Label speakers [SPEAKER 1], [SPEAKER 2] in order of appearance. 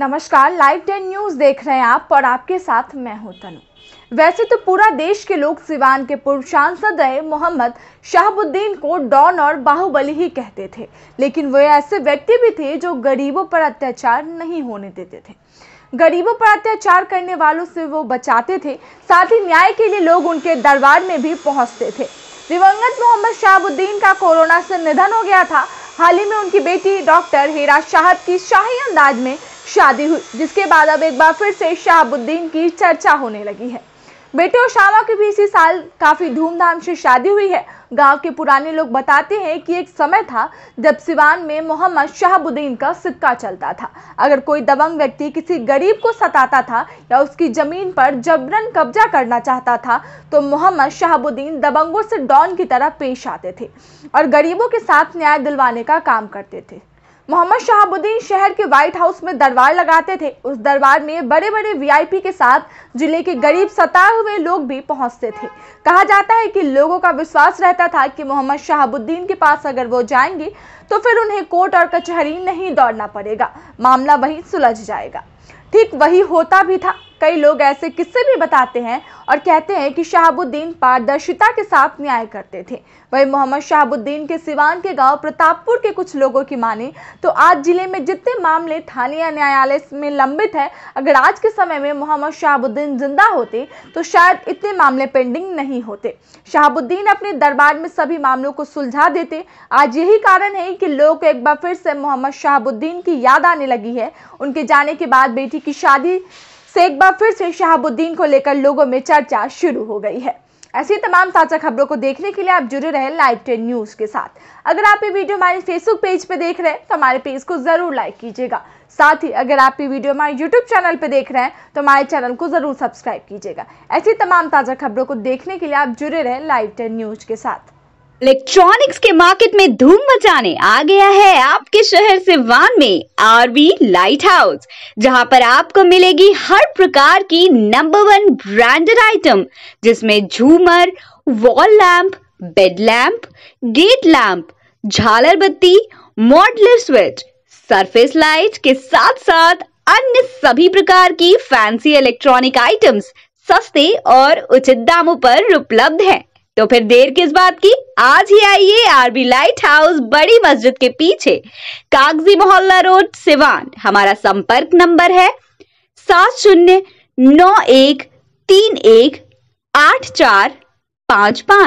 [SPEAKER 1] नमस्कार live ten news देख रहे हैं आप और आपके साथ मैं हूं तनु वैसे तो पूरा देश के लोग सिवान के पूर्व सांसद रहे मोहम्मद शाहबुद्दीन को डॉन और बाहुबली ही कहते थे लेकिन वे ऐसे व्यक्ति भी थे जो गरीबों पर अत्याचार नहीं होने देते थे गरीबों पर अत्याचार करने वालों से वो बचाते थे साथ ही न्याय के लिए लोग उनके दरबार में भी पहुंचते थे दिवंगत मोहम्मद शाहबुद्दीन का कोरोना से निधन हो गया था हाल ही में उनकी बेटी डॉक्टर हेरा शाह की शाही अंदाज में शादी हुई जिसके बाद अब एक बार फिर से शाहबुद्दीन की चर्चा होने लगी है बेटे और शामा के भी इसी साल काफी धूमधाम से शादी हुई है गांव के पुराने लोग बताते हैं कि एक समय था जब सिवान में मोहम्मद शाहबुद्दीन का सिक्का चलता था अगर कोई दबंग व्यक्ति किसी गरीब को सताता था या उसकी जमीन पर जबरन कब्जा करना चाहता था तो मोहम्मद शाहबुद्दीन दबंगों से डॉन की तरह पेश आते थे और गरीबों के साथ न्याय दिलवाने का काम करते थे मोहम्मद शहाबुद्दीन शहर के व्हाइट हाउस में दरबार लगाते थे उस दरबार में बड़े बड़े वीआईपी के साथ जिले के गरीब सताए हुए लोग भी पहुंचते थे कहा जाता है कि लोगों का विश्वास रहता था कि मोहम्मद शहाबुद्दीन के पास अगर वो जाएंगे तो फिर उन्हें कोर्ट और कचहरी नहीं दौड़ना पड़ेगा मामला वहीं सुलझ जाएगा ठीक वही होता भी था कई लोग ऐसे किस्से भी बताते हैं और कहते हैं कि शहाबुद्दीन पारदर्शिता के साथ न्याय करते थे वही मोहम्मद शहाबुद्दीन के सिवान के गांव प्रतापपुर के कुछ लोगों की माने तो आज जिले में जितने मामले स्थानीय न्यायालय में लंबित है अगर आज के समय में मोहम्मद शहाबुद्दीन जिंदा होते तो शायद इतने मामले पेंडिंग नहीं होते शहाबुद्दीन अपने दरबार में सभी मामलों को सुलझा देते आज यही कारण है कि लोग एक बार फिर से मोहम्मद शहाबुद्दीन की याद आने लगी है उनके जाने के बाद बेटी की शादी से एक बार फिर से शहाबुद्दीन को लेकर लोगों में चर्चा शुरू हो गई है ऐसी तमाम ताज़ा खबरों को देखने के लिए आप जुड़े रहे लाइव टेन न्यूज़ के साथ अगर आप ये वीडियो हमारे फेसबुक पेज पे देख रहे हैं तो हमारे पेज को ज़रूर लाइक कीजिएगा साथ ही अगर आप ये वीडियो हमारे यूट्यूब चैनल पे देख रहे हैं तो हमारे चैनल को ज़रूर सब्सक्राइब कीजिएगा ऐसी तमाम ताज़ा खबरों को देखने के लिए आप जुड़े रहे लाइव टेन न्यूज़ के साथ
[SPEAKER 2] इलेक्ट्रॉनिक्स के मार्केट में धूम मचाने आ गया है आपके शहर सिवान में आरबी लाइट हाउस जहाँ पर आपको मिलेगी हर प्रकार की नंबर वन ब्रांडेड आइटम जिसमें झूमर wall lamp bed lamp gate lamp झालर बत्ती मॉडलर स्विच सरफेस लाइट के साथ साथ अन्य सभी प्रकार की फैंसी इलेक्ट्रॉनिक आइटम्स सस्ते और उचित दामों पर उपलब्ध है तो फिर देर किस बात की आज ही आइए आरबी लाइट हाउस बड़ी मस्जिद के पीछे कागजी मोहल्ला रोड सिवान हमारा संपर्क नंबर है सात शून्य नौ एक तीन एक आठ चार पांच पांच